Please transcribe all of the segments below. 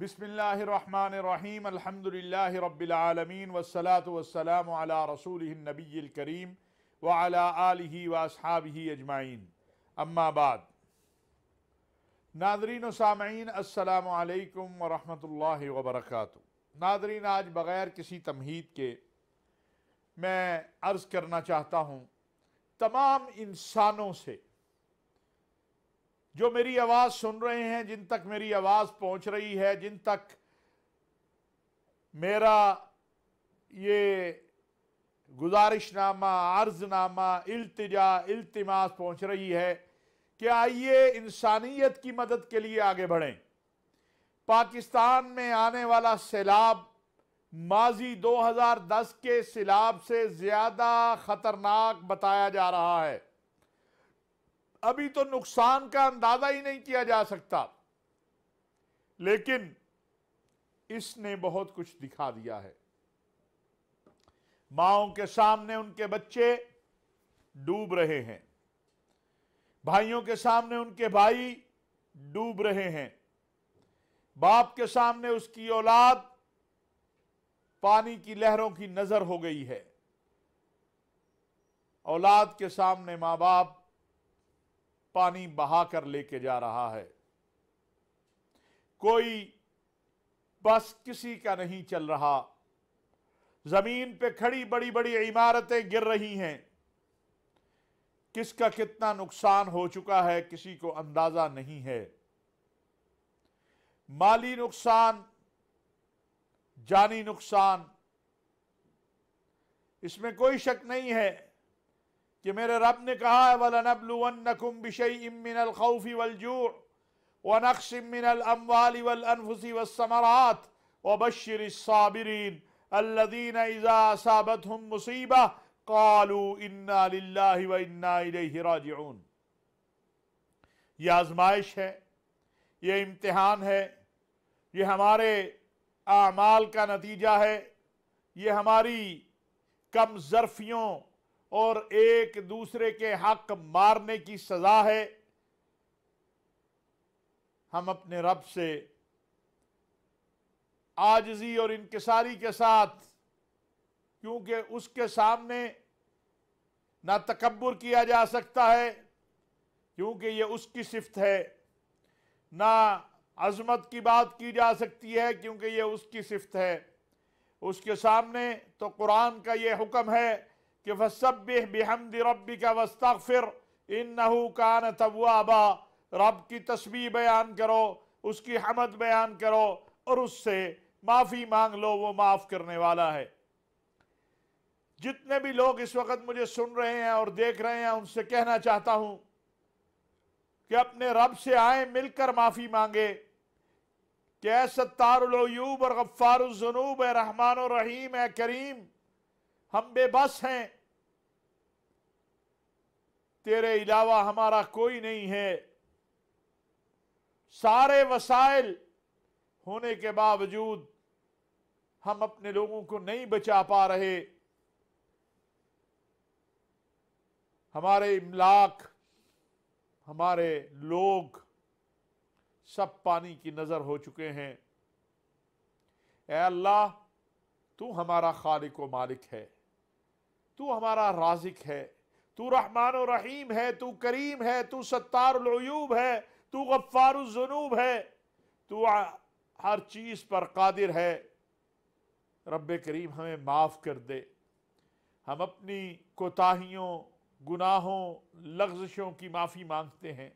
बिसमीम अलहमदिल्ला रबालमीन वसलात वसलाम रसूल नबील करीम वाला आलि ही अजमाइन अम्माबाद नादरीन सामीन असलकम वरहमल वबरक नादरीन आज बग़ैर किसी तमहीद के मैं अर्ज़ करना चाहता हूँ तमाम इंसानों से जो मेरी आवाज सुन रहे हैं जिन तक मेरी आवाज पहुंच रही है जिन तक मेरा ये गुजारिशनामा अर्जनामा इल्तिजा इल्तिमास पहुंच रही है कि आइए इंसानियत की मदद के लिए आगे बढ़ें पाकिस्तान में आने वाला सैलाब माजी 2010 के सैलाब से ज़्यादा ख़तरनाक बताया जा रहा है अभी तो नुकसान का अंदाजा ही नहीं किया जा सकता लेकिन इसने बहुत कुछ दिखा दिया है माओ के सामने उनके बच्चे डूब रहे हैं भाइयों के सामने उनके भाई डूब रहे हैं बाप के सामने उसकी औलाद पानी की लहरों की नजर हो गई है औलाद के सामने मां बाप पानी बहा कर लेके जा रहा है कोई बस किसी का नहीं चल रहा जमीन पे खड़ी बड़ी बड़ी इमारतें गिर रही हैं किसका कितना नुकसान हो चुका है किसी को अंदाजा नहीं है माली नुकसान जानी नुकसान इसमें कोई शक नहीं है कि मेरे रब ने कहा है वला वलनबलुवन्नकुम बिशयइन मिनल खौफि वल जूअ व नक्शिम मिनल अमवालि वल अनफुसि वस समरात व बश्शिरिस साबिरिन الذين اذا اصابتهم مصيبه قالوا انا لله وإنا اليه راجعون यह आजमाइश है ये इम्तिहान है ये हमारे आमाल का नतीजा है ये हमारी कम ज़रफ़ियों और एक दूसरे के हक मारने की सजा है हम अपने रब से आजजी और इनकसारी के साथ क्योंकि उसके सामने ना तकबर किया जा सकता है क्योंकि ये उसकी सिफत है ना अजमत की बात की जा सकती है क्योंकि ये उसकी सिफत है उसके सामने तो कुरान का ये हुक्म है कि वसबिह बेहमद रबी का वस्तर इन कान तवाबा रब की तस्वीर बयान करो उसकी हमद बयान करो और उससे माफ़ी मांग लो वो माफ़ करने वाला है जितने भी लोग इस वक्त मुझे सुन रहे हैं और देख रहे हैं उनसे कहना चाहता हूं कि अपने रब से आए मिलकर माफ़ी मांगे कि ए सत्तारूब और गफ़ार ए रहमान रहीम ए करीम हम बेबस हैं तेरे अलावा हमारा कोई नहीं है सारे वसाइल होने के बावजूद हम अपने लोगों को नहीं बचा पा रहे हमारे इमलाक हमारे लोग सब पानी की नज़र हो चुके हैं ए अल्लाह तू हमारा खालिक व मालिक है तू हमारा राजिक है तू रहमान रहीम है तू करीम है तू सत्तारूब है तू गफ़ारजनूब है तू हर चीज़ पर कादिर है रब करीम हमें माफ़ कर दे हम अपनी कोताहियों गुनाहों लफ्ज़िशों की माफ़ी मांगते हैं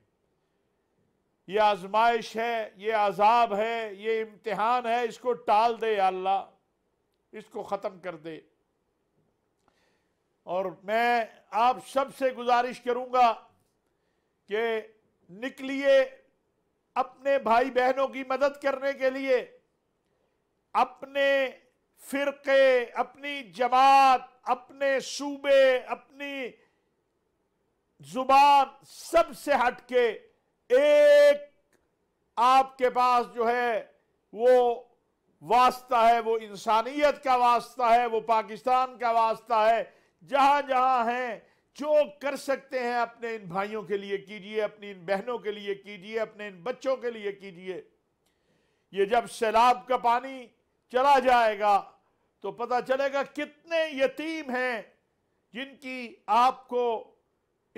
ये आजमाइश है ये आज़ाब है ये इम्तहान है इसको टाल दे अल्लाह इसको ख़त्म कर दे और मैं आप सब से गुजारिश करूंगा कि निकलिए अपने भाई बहनों की मदद करने के लिए अपने फिरके अपनी जमात अपने सूबे अपनी जुबान सब से एक आपके पास जो है वो वास्ता है वो इंसानियत का वास्ता है वो पाकिस्तान का वास्ता है जहां जहां हैं जो कर सकते हैं अपने इन भाइयों के लिए कीजिए अपनी इन बहनों के लिए कीजिए अपने इन बच्चों के लिए कीजिए ये जब सैलाब का पानी चला जाएगा तो पता चलेगा कितने यतीम हैं जिनकी आपको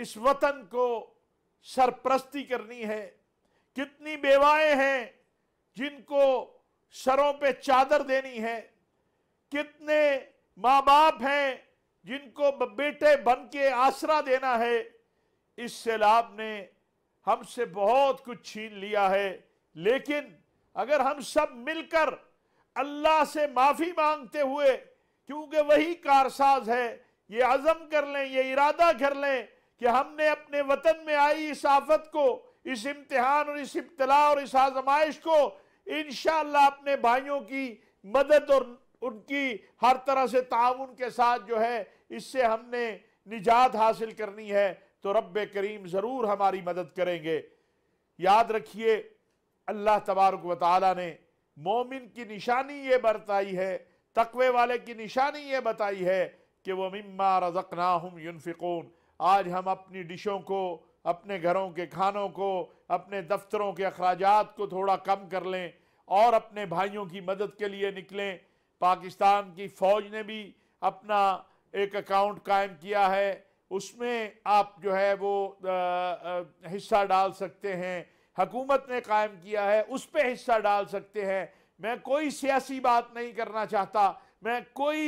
इस वतन को सरप्रस्ती करनी है कितनी बेवाएं हैं जिनको सरों पे चादर देनी है कितने माँ बाप हैं जिनको बेटे बन के आसरा देना है इस सैलाब ने हमसे बहुत कुछ छीन लिया है लेकिन अगर हम सब मिलकर अल्लाह से माफ़ी मांगते हुए क्योंकि वही कारसाज है ये आजम कर लें ये इरादा कर लें कि हमने अपने वतन में आई इस आफत को इस इम्तहान और इस इब्तला और इस आजमाइश को इन अपने भाइयों की मदद और उनकी हर तरह से ताउन के साथ जो है इससे हमने निजात हासिल करनी है तो रब करीम ज़रूर हमारी मदद करेंगे याद रखिए अल्लाह तबारक व ने मोमिन की निशानी ये बरताई है तकवे वाले की निशानी ये बताई है कि वह मम्मा रजक हम यूनफिकून आज हम अपनी डिशों को अपने घरों के खानों को अपने दफ्तरों के अखराज को थोड़ा कम कर लें और अपने भाइयों की मदद के लिए निकलें पाकिस्तान की फ़ौज ने भी अपना एक अकाउंट कायम किया है उसमें आप जो है वो हिस्सा डाल सकते हैं हकूमत ने कायम किया है उस पर हिस्सा डाल सकते हैं मैं कोई सियासी बात नहीं करना चाहता मैं कोई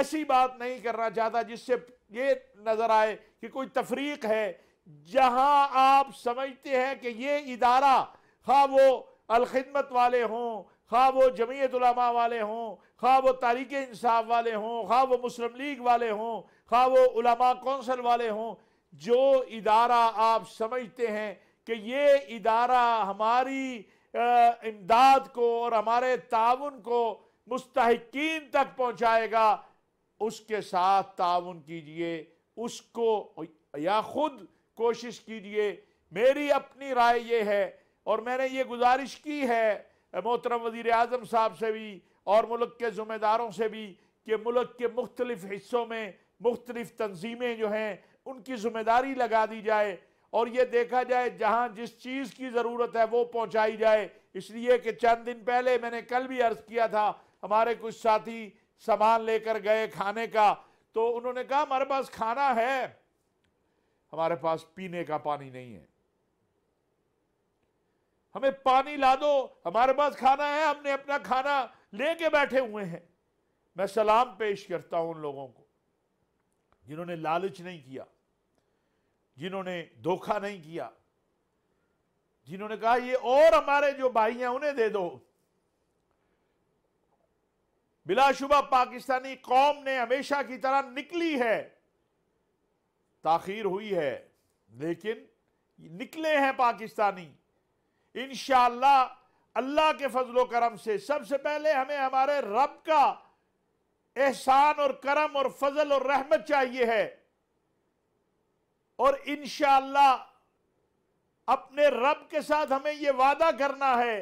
ऐसी बात नहीं करना चाहता जिससे ये नज़र आए कि कोई तफरीक है जहां आप समझते हैं कि ये इदारा हाँ वो अलखदमत वाले हों खा वो जमीयतलमा वाले हों खा वो तारीख इंसाफ वाले हों खा वो मुस्लिम लीग वाले हों खा वो उलमा कौंसल वाले हों जो इदारा आप समझते हैं कि ये इदारा हमारी इमदाद को और हमारे ताउन को मुस्तकिन तक पहुँचाएगा उसके साथ ताउन कीजिए उसको या ख़ुद कोशिश कीजिए मेरी अपनी राय ये है और मैंने ये गुजारिश की है मोहतरम वज़ी अजम साहब से भी और मुल्क के ज़िम्मेदारों से भी कि मुल्क के मुख्तलिफ हिस्सों में मुख्तलिफ तनजीमें जो हैं उनकी ज़िम्मेदारी लगा दी जाए और ये देखा जाए जहाँ जिस चीज़ की ज़रूरत है वो पहुँचाई जाए इसलिए कि चंद दिन पहले मैंने कल भी अर्ज़ किया था हमारे कुछ साथी सामान लेकर गए खाने का तो उन्होंने कहा हमारे पास खाना है हमारे पास पीने का पानी नहीं है हमें पानी ला दो हमारे पास खाना है हमने अपना खाना लेके बैठे हुए हैं मैं सलाम पेश करता हूं उन लोगों को जिन्होंने लालच नहीं किया जिन्होंने धोखा नहीं किया जिन्होंने कहा ये और हमारे जो भाई हैं उन्हें दे दो बिलाशुबा पाकिस्तानी कौम ने हमेशा की तरह निकली है ताखिर हुई है लेकिन निकले हैं पाकिस्तानी इन अल्लाह के फजलो करम से सबसे पहले हमें हमारे रब का एहसान और करम और फजल और रहमत चाहिए है और इन अपने रब के साथ हमें यह वादा करना है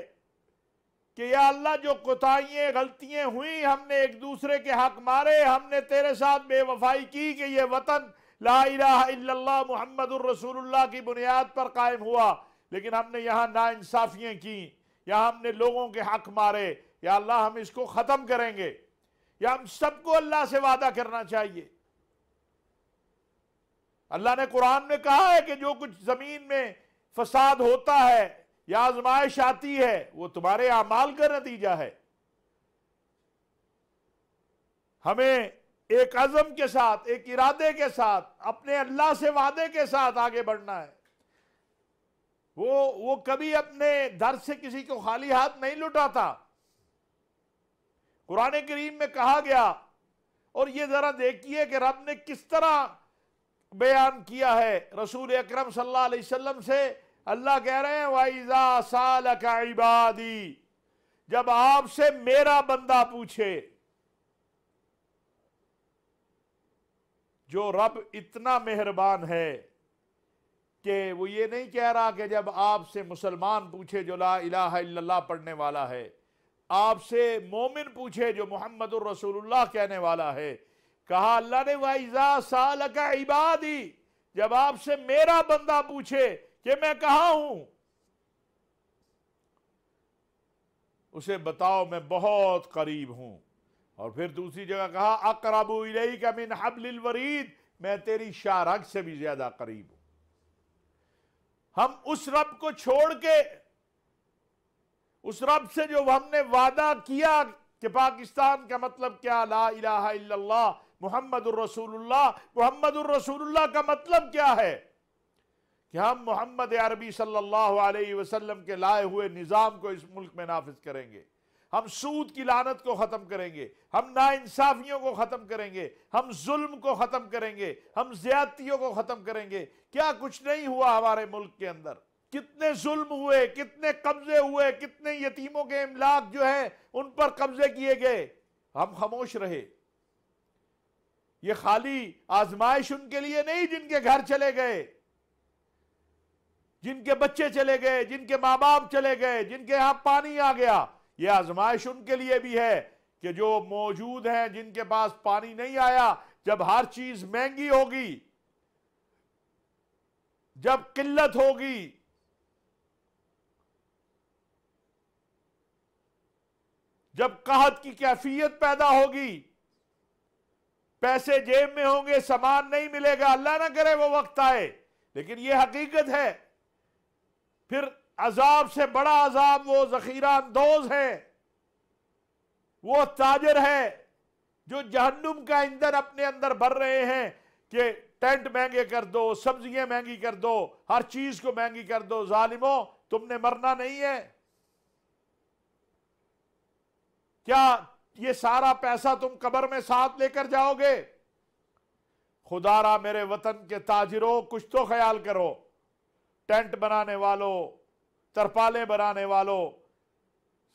कि या अल्लाह जो कोताहियां गलतियां हुई हमने एक दूसरे के हक मारे हमने तेरे साथ बेवफाई की कि यह वतन ला इलाहा इल्लल्लाह मोहम्मद रसूलुल्लाह की बुनियाद पर कायम हुआ लेकिन हमने यहाँ नाानसाफ़ियाँ की या हमने लोगों के हक मारे या अल्लाह हम इसको ख़त्म करेंगे या हम सबको अल्लाह से वादा करना चाहिए अल्लाह ने कुरान में कहा है कि जो कुछ ज़मीन में फसाद होता है या आजमाइश आती है वो तुम्हारे अमाल का नतीजा है हमें एक अज़म के साथ एक इरादे के साथ अपने अल्लाह से वादे के साथ आगे बढ़ना है वो वो कभी अपने दर से किसी को खाली हाथ नहीं लुटाता कुरान करीम में कहा गया और ये ज़रा देखिए कि रब ने किस तरह बयान किया है रसूल अक्रम सलाम से अल्लाह कह रहे हैं वाइजा साल का इबादी जब आपसे मेरा बंदा पूछे जो रब इतना मेहरबान है कि वो ये नहीं कह रहा कि जब आपसे मुसलमान पूछे जो ला इला पढ़ने वाला है आपसे मोमिन पूछे जो मोहम्मद रसूलुल्लाह कहने वाला है कहा अल्लाह ने वाइजा साल का इबादी जब आपसे मेरा बंदा पूछे कि मैं कहा हूं उसे बताओ मैं बहुत करीब हूं और फिर दूसरी जगह कहा अकरबू का मिन हबलिल वरीद मैं तेरी शारक से भी ज्यादा करीब हूं हम उस रब को छोड़ के उस रब से जो हमने वादा किया कि पाकिस्तान का मतलब क्या ला इलाहा इल्लल्लाह मोहम्मद रसूलुल्लाह मोहम्मद रसूलुल्लाह का मतलब क्या है कि हम मोहम्मद अरबी सल्लल्लाहु अलैहि वसल्लम के लाए हुए निज़ाम को इस मुल्क में नाफिज करेंगे हम सूद की लानत को ख़त्म करेंगे हम इंसाफियों को ख़त्म करेंगे हम जुल्म को ख़त्म करेंगे हम ज्यादतियों को ख़त्म करेंगे क्या कुछ नहीं हुआ हमारे मुल्क के अंदर कितने जुल्म हुए कितने कब्जे हुए कितने यतीमों के इमलाक जो है उन पर कब्जे किए गए हम खामोश रहे ये खाली आजमाइश उनके लिए नहीं जिनके घर चले गए जिनके बच्चे चले गए जिनके माँ बाप चले गए जिनके यहां पानी आ गया ये आजमाइश उनके लिए भी है कि जो मौजूद हैं जिनके पास पानी नहीं आया जब हर चीज महंगी होगी जब किल्लत होगी जब कहत की कैफियत पैदा होगी पैसे जेब में होंगे सामान नहीं मिलेगा अल्लाह ना करे वो वक्त आए लेकिन ये हकीकत है फिर अजाब से बड़ा अजाब वो जखीरा अंदोज है वो ताजर है जो जहन्नुम का ईंधन अपने अंदर भर रहे हैं कि टेंट महंगे कर दो सब्जियां महंगी कर दो हर चीज को महंगी कर दो जालिमो तुमने मरना नहीं है क्या ये सारा पैसा तुम कबर में साथ लेकर जाओगे खुदारा मेरे वतन के ताजिरों कुछ तो ख्याल करो टेंट बनाने वालों तरपाले बनाने वालों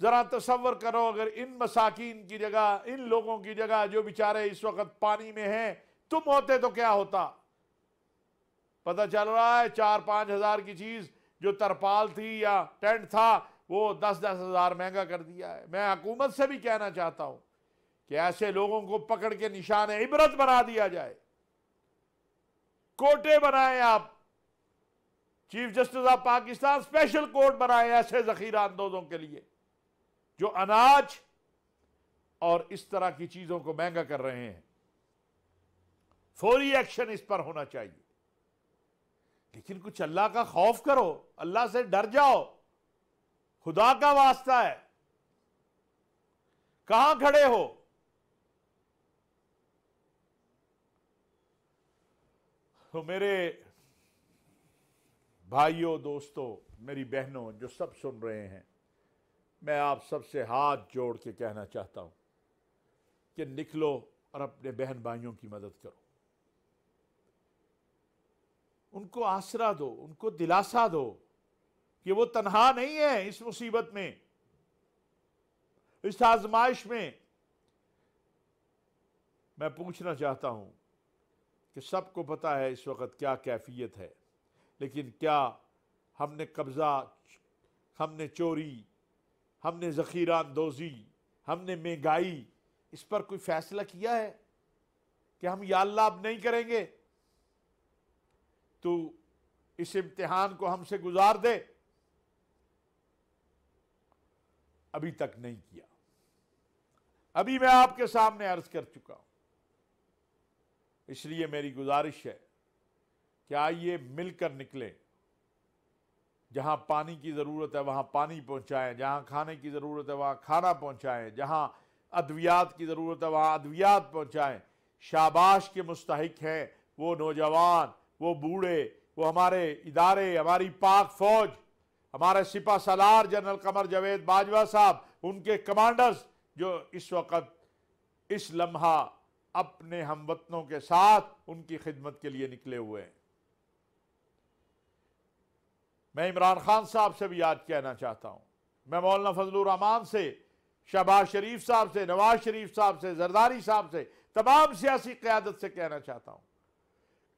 ज़रा तस्वर करो अगर इन मसाकिन की जगह इन लोगों की जगह जो बेचारे इस वक्त पानी में हैं तुम होते तो क्या होता पता चल रहा है चार पांच हज़ार की चीज़ जो तरपाल थी या टेंट था वो दस दस हज़ार महंगा कर दिया है मैं हकूमत से भी कहना चाहता हूं कि ऐसे लोगों को पकड़ के निशान इबरत बना दिया जाए कोटे बनाए आप chief justice of Pakistan special court बनाए ऐसे जखीरा अंदोजों के लिए जो अनाज और इस तरह की चीजों को महंगा कर रहे हैं फौरी एक्शन इस पर होना चाहिए लेकिन कुछ अल्लाह का खौफ करो अल्लाह से डर जाओ खुदा का वास्ता है कहां खड़े हो तो मेरे भाइयों दोस्तों मेरी बहनों जो सब सुन रहे हैं मैं आप सबसे हाथ जोड़ के कहना चाहता हूँ कि निकलो और अपने बहन भाइयों की मदद करो उनको आसरा दो उनको दिलासा दो कि वो तनहा नहीं है इस मुसीबत में इस आजमाइश में मैं पूछना चाहता हूं कि सबको पता है इस वक्त क्या कैफियत है लेकिन क्या हमने कब्ज़ा हमने चोरी हमने ज़ख़ीरा अंदोज़ी हमने महंगाई इस पर कोई फ़ैसला किया है कि हम या अल्लाह अब नहीं करेंगे तो इस इम्तिहान को हमसे गुजार दे अभी तक नहीं किया अभी मैं आपके सामने अर्ज कर चुका हूं इसलिए मेरी गुजारिश है क्या आइए मिलकर निकले जहाँ पानी की ज़रूरत है वहाँ पानी पहुँचाएँ जहाँ खाने की ज़रूरत है वहाँ खाना पहुंचाएं जहाँ अद्वियात की ज़रूरत है वहाँ अद्वियात पहुँचाएँ शाबाश के मुस्तक हैं वो नौजवान वो बूढ़े वो हमारे इदारे हमारी पाक फौज हमारे सिपा सलार जनरल कमर जावेद बाजवा साहब उनके कमांडर्स जो इस वक्त इस लम्हा अपने हम वतनों के साथ उनकी खिदमत के लिए निकले हुए हैं मैं इमरान खान साहब से भी याद कहना चाहता हूँ मैं मौलाना फजलान से शहबाज शरीफ साहब से नवाज शरीफ साहब से जरदारी साहब से तमाम सियासी क्यादत से कहना चाहता हूँ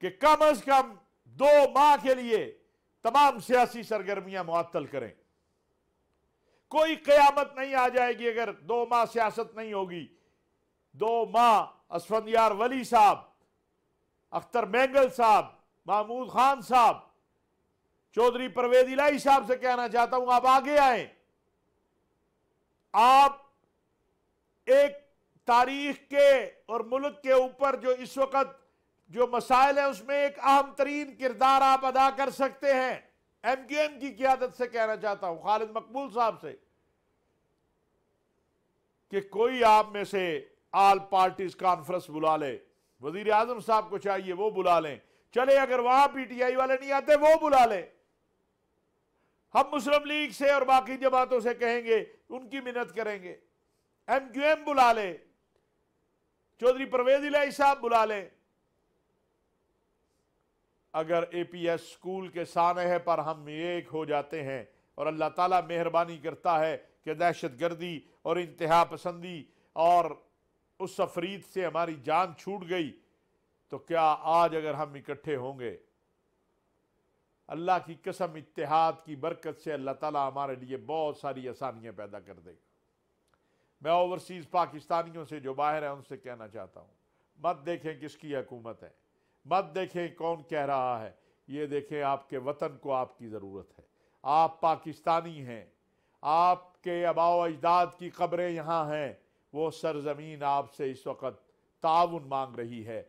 कि कम अज कम दो माह के लिए तमाम सियासी सरगर्मियां मुअत्तल करें कोई क़्यामत नहीं आ जाएगी अगर दो माह सियासत नहीं होगी दो माह असफंदार वली साहब अख्तर मैंगल साहब महमूद खान साहब चौधरी परवेज इलाही साहब से कहना चाहता हूं आप आगे आए आप एक तारीख के और मुल्क के ऊपर जो इस वक्त जो मसाइल है उसमें एक अहम तरीन किरदार आप अदा कर सकते हैं एम क्यू एम की क्यादत से कहना चाहता हूं खालिद मकबूल साहब से कि कोई आप में से आल पार्टीज कॉन्फ्रेंस बुला ले वजीर आजम साहब को चाहिए वो बुला लें चले अगर वहां पीटीआई वाले नहीं आते वो बुला लें हम मुस्लिम लीग से और बाकी जमातों से कहेंगे उनकी मिन्नत करेंगे एम क्यू एम बुला ले चौधरी परवेज इलाई साहब बुला लें अगर ए पी एस स्कूल के सानह पर हम एक हो जाते हैं और अल्लाह ताला मेहरबानी करता है कि दहशत गर्दी और इंतहा पसंदी और उस अफरीद से हमारी जान छूट गई तो क्या आज अगर हम इकट्ठे होंगे अल्लाह की कसम इतिहाद की बरकत से अल्लाह ताला हमारे लिए बहुत सारी आसानियाँ पैदा कर देगा मैं ओवरसीज़ पाकिस्तानियों से जो बाहर हैं उनसे कहना चाहता हूँ मत देखें किसकी हकूमत है मत देखें कौन कह रहा है ये देखें आपके वतन को आपकी ज़रूरत है आप पाकिस्तानी हैं आपके अबाव अजदाद की खबरें यहाँ हैं वो सरजमीन आपसे इस वक्त ताउन मांग रही है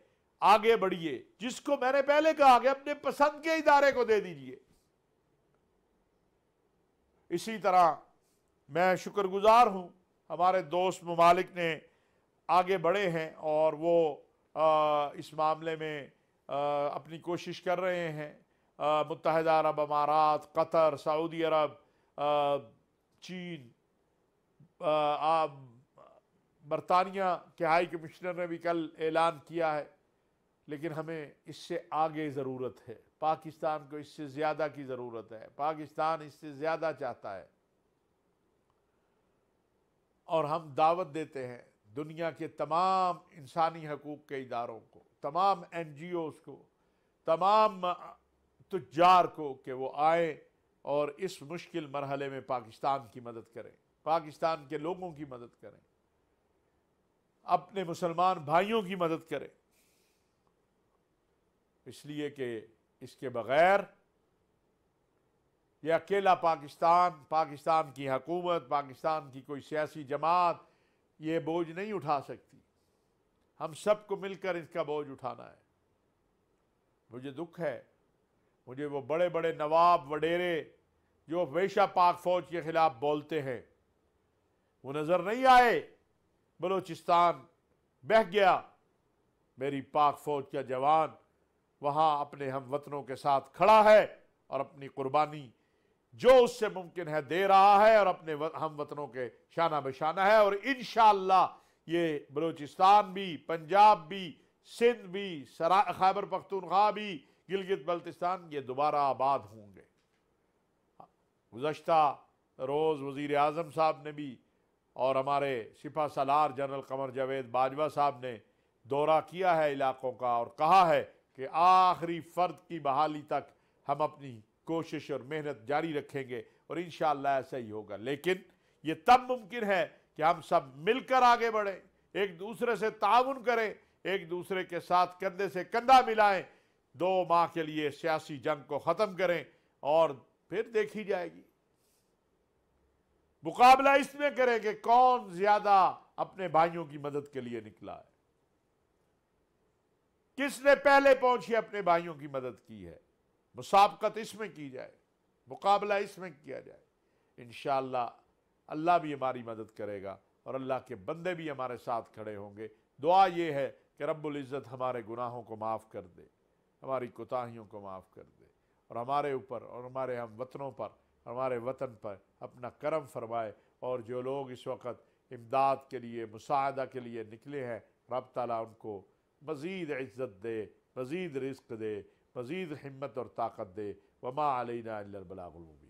आगे बढ़िए जिसको मैंने पहले कहा कि अपने पसंद के इदारे को दे दीजिए इसी तरह मैं शुक्रगुजार हूं हमारे दोस्त ममालिक ने आगे बढ़े हैं और वो आ, इस मामले में आ, अपनी कोशिश कर रहे हैं मुतहद अरब अमारात कतर सऊदी अरब आ, चीन बरतानिया के हाई कमिश्नर ने भी कल ऐलान किया है लेकिन हमें इससे आगे ज़रूरत है पाकिस्तान को इससे ज़्यादा की ज़रूरत है पाकिस्तान इससे ज़्यादा चाहता है और हम दावत देते हैं दुनिया के तमाम इंसानी हकूक़ के इदारों को तमाम एन जी ओज़ को तमाम तुजार को कि वो आए और इस मुश्किल मरहले में पाकिस्तान की मदद करें पाकिस्तान के लोगों की मदद करें अपने मुसलमान भाइयों की मदद करें इसलिए कि इसके बग़ैर ये अकेला पाकिस्तान पाकिस्तान की हकूमत पाकिस्तान की कोई सियासी जमात ये बोझ नहीं उठा सकती हम सबको मिलकर इसका बोझ उठाना है मुझे दुख है मुझे वो बड़े बड़े नवाब वडेरे जो हमेशा पाक फौज के ख़िलाफ़ बोलते हैं वो नज़र नहीं आए बलूचिस्तान बह गया मेरी पाक फौज का जवान वहाँ अपने हम वतनों के साथ खड़ा है और अपनी कुर्बानी जो उससे मुमकिन है दे रहा है और अपने हम वतनों के शाना बशाना है और इन ये बलूचिस्तान भी पंजाब भी सिंध भी सरा खैबर पख्तूनख्वा भी गिलगित बल्तिस्तान ये दोबारा आबाद होंगे गुज्त रोज़ वज़ी अजम साहब ने भी और हमारे सिपा सलार जनरल कमर जावेद बाजवा साहब ने दौरा किया है इलाकों का और कहा है कि आखिरी फ़र्द की बहाली तक हम अपनी कोशिश और मेहनत जारी रखेंगे और इन शाह ऐसा ही होगा लेकिन ये तब मुमकिन है कि हम सब मिलकर आगे बढ़ें एक दूसरे से ताउन करें एक दूसरे के साथ कंधे से कंधा मिलाएं दो माह के लिए सियासी जंग को ख़त्म करें और फिर देखी जाएगी मुकाबला इसमें करें कि कौन ज़्यादा अपने भाइयों की मदद के लिए निकला है किसने पहले पहुंची अपने भाइयों की मदद की है मुसाबकत इसमें की जाए मुकाबला इसमें किया जाए इन अल्लाह भी हमारी मदद करेगा और अल्लाह के बंदे भी हमारे साथ खड़े होंगे दुआ ये है कि रब्ज़त हमारे गुनाहों को माफ़ कर दे हमारी कोताहियों को माफ़ कर दे और हमारे ऊपर और हमारे हम वतनों पर हमारे वतन पर अपना करम फरमाए और जो लोग इस वक्त इमदाद के लिए मुसाहदा के लिए निकले हैं रब ताला उनको مزید عزت دے مزید رزق دے مزید حمت اور طاقت دے وما علينا الا البلاغ المبين